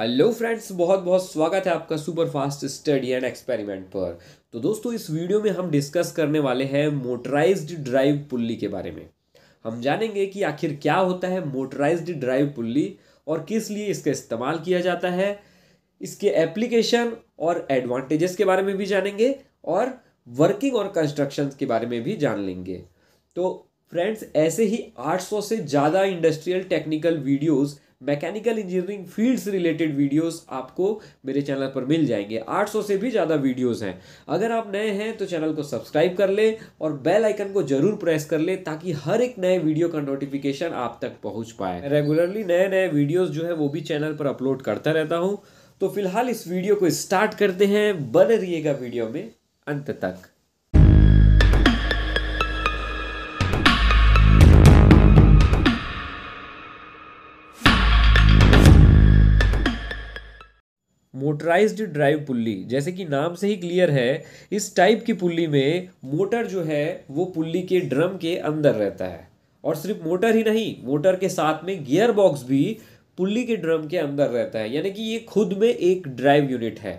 hello friends बहुत बहुत स्वागत है आपका super fast study and experiment पर तो दोस्तों इस वीडियो में हम डिस्कस करने वाले हैं मोटराइज्ड ड्राइव पुल्ली के बारे में हम जानेंगे कि आखिर क्या होता है मोटराइज्ड ड्राइव पुल्ली और किस लिए इसका इस्तेमाल किया जाता है इसके एप्लीकेशन और एडवांटेजेस के बारे में भी जानेंगे और वर्किंग और कंस्ट्रक्शन के बारे में भी जान लेंगे तो फ्रेंड्स ऐसे ही 800 से ज़्यादा industrial technical videos mechanical engineering field से रिलेटेड वीडियोस आपको मेरे चैनल पर मिल जाएंगे 800 से भी ज़्यादा वीडियोस हैं अगर आप नए हैं तो चैनल को सब्सक्राइब कर लें और बेल आइकन को ज़रूर प्रेस कर लें ताकि हर एक नए वीडियो का नोटिफिकेशन आप तक पहुँच पाए रेगुलरली नए नए वीडियोज़ जो है वो भी चैनल पर अपलोड करता रहता हूँ तो फिलहाल इस वीडियो को स्टार्ट करते हैं बने रहिएगा वीडियो में अंत तक मोटराइज्ड ड्राइव पुल्ली जैसे कि नाम से ही क्लियर है इस टाइप की पुल्ली में मोटर जो है वो पुल्ली के ड्रम के अंदर रहता है और सिर्फ मोटर ही नहीं मोटर के साथ में गियर बॉक्स भी पुल्ली के ड्रम के अंदर रहता है यानी कि ये खुद में एक ड्राइव यूनिट है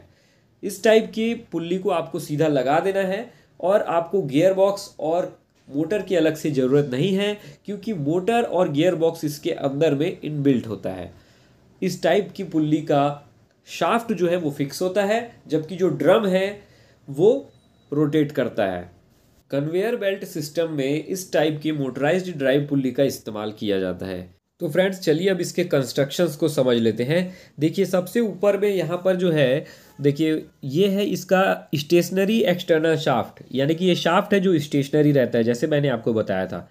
इस टाइप की पुल्ली को आपको सीधा लगा देना है और आपको गियर बॉक्स और मोटर की अलग से ज़रूरत नहीं है क्योंकि मोटर और गियर बॉक्स इसके अंदर में इनबिल्ट होता है इस टाइप की पुल्ली का शाफ्ट जो है वो फिक्स होता है जबकि जो ड्रम है वो रोटेट करता है कन्वेयर बेल्ट सिस्टम में इस टाइप की मोटराइज्ड ड्राइव पुली का इस्तेमाल किया जाता है तो फ्रेंड्स चलिए अब इसके कंस्ट्रक्शंस को समझ लेते हैं देखिए सबसे ऊपर में यहाँ पर जो है देखिए ये है इसका स्टेशनरी एक्सटर्नल शाफ्ट यानी कि ये शाफ्ट है जो स्टेशनरी रहता है जैसे मैंने आपको बताया था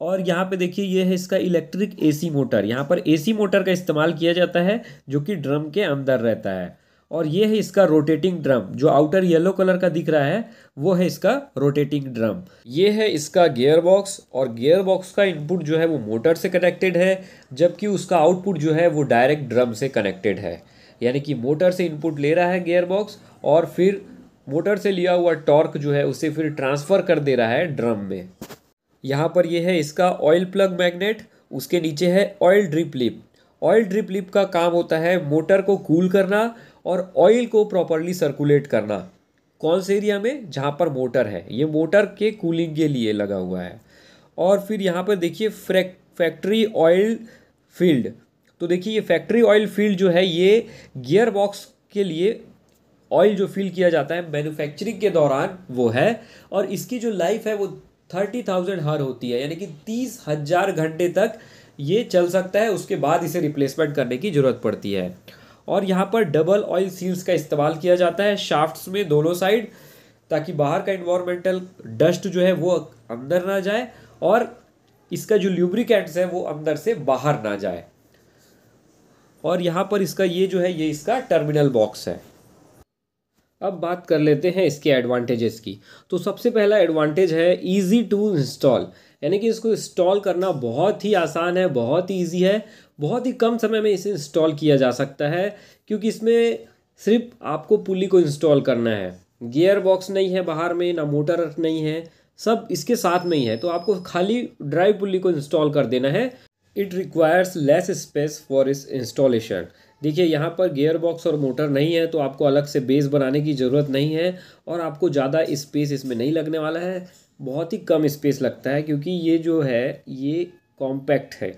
और यहाँ पे देखिए ये है इसका इलेक्ट्रिक एसी मोटर यहाँ पर एसी मोटर का इस्तेमाल किया जाता है जो कि ड्रम के अंदर रहता है और ये है इसका रोटेटिंग ड्रम जो आउटर येलो कलर का दिख रहा है वो है इसका रोटेटिंग ड्रम ये है इसका गियर बॉक्स और गियर बॉक्स का इनपुट जो है वो मोटर से कनेक्टेड है जबकि उसका आउटपुट जो है वो डायरेक्ट ड्रम से कनेक्टेड है यानी कि मोटर से इनपुट ले रहा है गेयर बॉक्स और फिर मोटर से लिया हुआ टॉर्क जो है उसे फिर ट्रांसफ़र कर दे रहा है ड्रम में यहाँ पर यह है इसका ऑयल प्लग मैग्नेट उसके नीचे है oil drip lip oil drip lip का काम होता है मोटर को कूल करना और ऑयल को प्रॉपरली सर्कुलेट करना कौन से एरिया में जहाँ पर मोटर है ये मोटर के कूलिंग के लिए लगा हुआ है और फिर यहाँ पर देखिए फैक्ट्री ऑयल फील्ड तो देखिए ये फैक्ट्री ऑयल फील्ड जो है ये गियर बॉक्स के लिए ऑयल जो फील किया जाता है मैन्युफैक्चरिंग के दौरान वो है और इसकी जो लाइफ है वो थर्टी थाउजेंड हर होती है यानी कि तीस हज़ार घंटे तक ये चल सकता है उसके बाद इसे रिप्लेसमेंट करने की ज़रूरत पड़ती है और यहाँ पर डबल ऑयल सील्स का इस्तेमाल किया जाता है शाफ्ट्स में दोनों साइड ताकि बाहर का इन्वामेंटल डस्ट जो है वो अंदर ना जाए और इसका जो ल्यूब्रिकेंट्स है वो अंदर से बाहर ना जाए और यहाँ पर इसका ये जो है ये इसका टर्मिनल बॉक्स है अब बात कर लेते हैं इसके एडवांटेजेस की तो सबसे पहला एडवांटेज है इजी टू इंस्टॉल यानी कि इसको इंस्टॉल करना बहुत ही आसान है बहुत ही ईजी है बहुत ही कम समय में इसे इंस्टॉल किया जा सकता है क्योंकि इसमें सिर्फ आपको पुली को इंस्टॉल करना है गियर बॉक्स नहीं है बाहर में ना मोटर नहीं है सब इसके साथ में ही है तो आपको खाली ड्राइव पुली को इंस्टॉल कर देना है it requires less space for इस इंस्टॉलेशन देखिए यहाँ पर गियर बॉक्स और मोटर नहीं है तो आपको अलग से बेस बनाने की ज़रूरत नहीं है और आपको ज़्यादा स्पेस इसमें नहीं लगने वाला है बहुत ही कम स्पेस लगता है क्योंकि ये जो है ये कॉम्पैक्ट है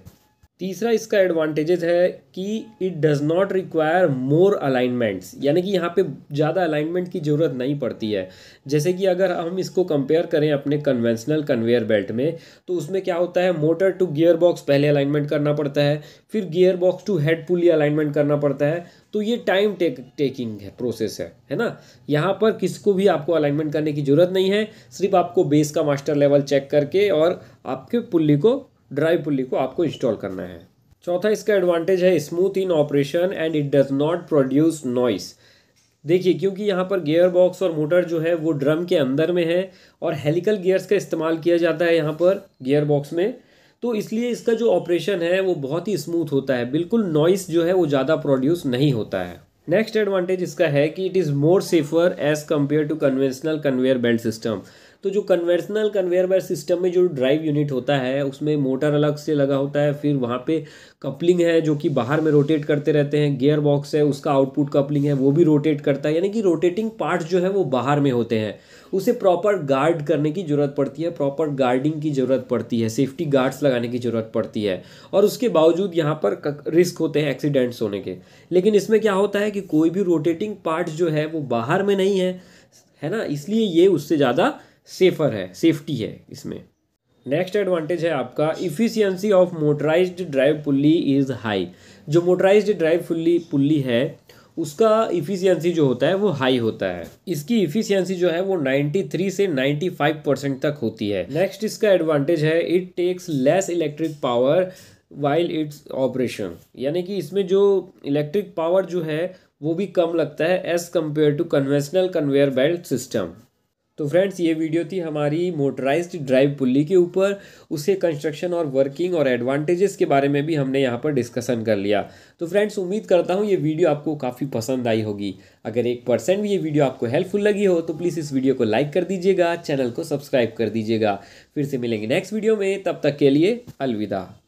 तीसरा इसका एडवांटेजेस है कि it does not require more alignments यानी कि यहाँ पे ज़्यादा अलाइनमेंट की ज़रूरत नहीं पड़ती है जैसे कि अगर हम इसको कंपेयर करें अपने कन्वेंशनल कन्वेयर बेल्ट में तो उसमें क्या होता है मोटर टू गियर बॉक्स पहले अलाइनमेंट करना पड़ता है फिर gear box to head pull alignment करना पड़ता है तो ये टाइम टेक टेकिंग है प्रोसेस है है ना यहाँ पर किसको भी आपको अलाइनमेंट करने की ज़रूरत नहीं है सिर्फ आपको बेस का मास्टर लेवल चेक करके और आपके पुल्ली को ड्राइव पुली को आपको इंस्टॉल करना है चौथा इसका एडवांटेज है smooth in operation and it does not produce noise देखिए क्योंकि यहाँ पर गियर बॉक्स और मोटर जो है वो ड्रम के अंदर में है और हेलिकल गियर्स का इस्तेमाल किया जाता है यहाँ पर गियर बॉक्स में तो इसलिए इसका जो ऑपरेशन है वो बहुत ही स्मूथ होता है बिल्कुल नॉइस जो है वो ज़्यादा प्रोड्यूस नहीं होता है नेक्स्ट एडवांटेज इसका है कि it is more safer as compare to conventional conveyor belt system तो जो कन्वेंशनल कन्वेयर बेल्ट सिस्टम में जो ड्राइव यूनिट होता है उसमें मोटर अलग से लगा होता है फिर वहाँ पे कपलिंग है जो कि बाहर में रोटेट करते रहते हैं गियर बॉक्स है उसका आउटपुट कपलिंग है वो भी रोटेट करता है यानी कि रोटेटिंग पार्ट जो है वो बाहर में होते हैं उसे प्रॉपर गार्ड करने की ज़रूरत पड़ती है प्रॉपर गार्डिंग की ज़रूरत पड़ती है सेफ्टी गार्ड्स लगाने की ज़रूरत पड़ती है और उसके बावजूद यहाँ पर रिस्क होते हैं एक्सीडेंट्स होने के लेकिन इसमें क्या होता है कि कोई भी रोटेटिंग पार्ट जो है वो बाहर में नहीं है है ना इसलिए ये उससे ज़्यादा सेफ़र है सेफ्टी है इसमें नेक्स्ट एडवांटेज है आपका efficiency of motorised drive pulley is high जो मोटराइज्ड ड्राइव पुल्ली पुल्ली है उसका इफ़िशियंसी जो होता है वो हाई होता है इसकी इफ़िशियंसी जो है वो 93 से 95 परसेंट तक होती है नेक्स्ट इसका एडवांटेज है it takes less electric power while its operation यानी कि इसमें जो इलेक्ट्रिक पावर जो है वो भी कम लगता है as compare to conventional conveyor belt system तो फ्रेंड्स ये वीडियो थी हमारी मोटराइज्ड ड्राइव पुल्ली के ऊपर उसके कंस्ट्रक्शन और वर्किंग और एडवांटेजेस के बारे में भी हमने यहाँ पर डिस्कशन कर लिया तो फ्रेंड्स उम्मीद करता हूँ ये वीडियो आपको काफ़ी पसंद आई होगी अगर एक परसेंट भी ये वीडियो आपको हेल्पफुल लगी हो तो प्लीज़ इस वीडियो को लाइक कर दीजिएगा चैनल को सब्सक्राइब कर दीजिएगा फिर से मिलेंगे नेक्स्ट वीडियो में तब तक के लिए अलविदा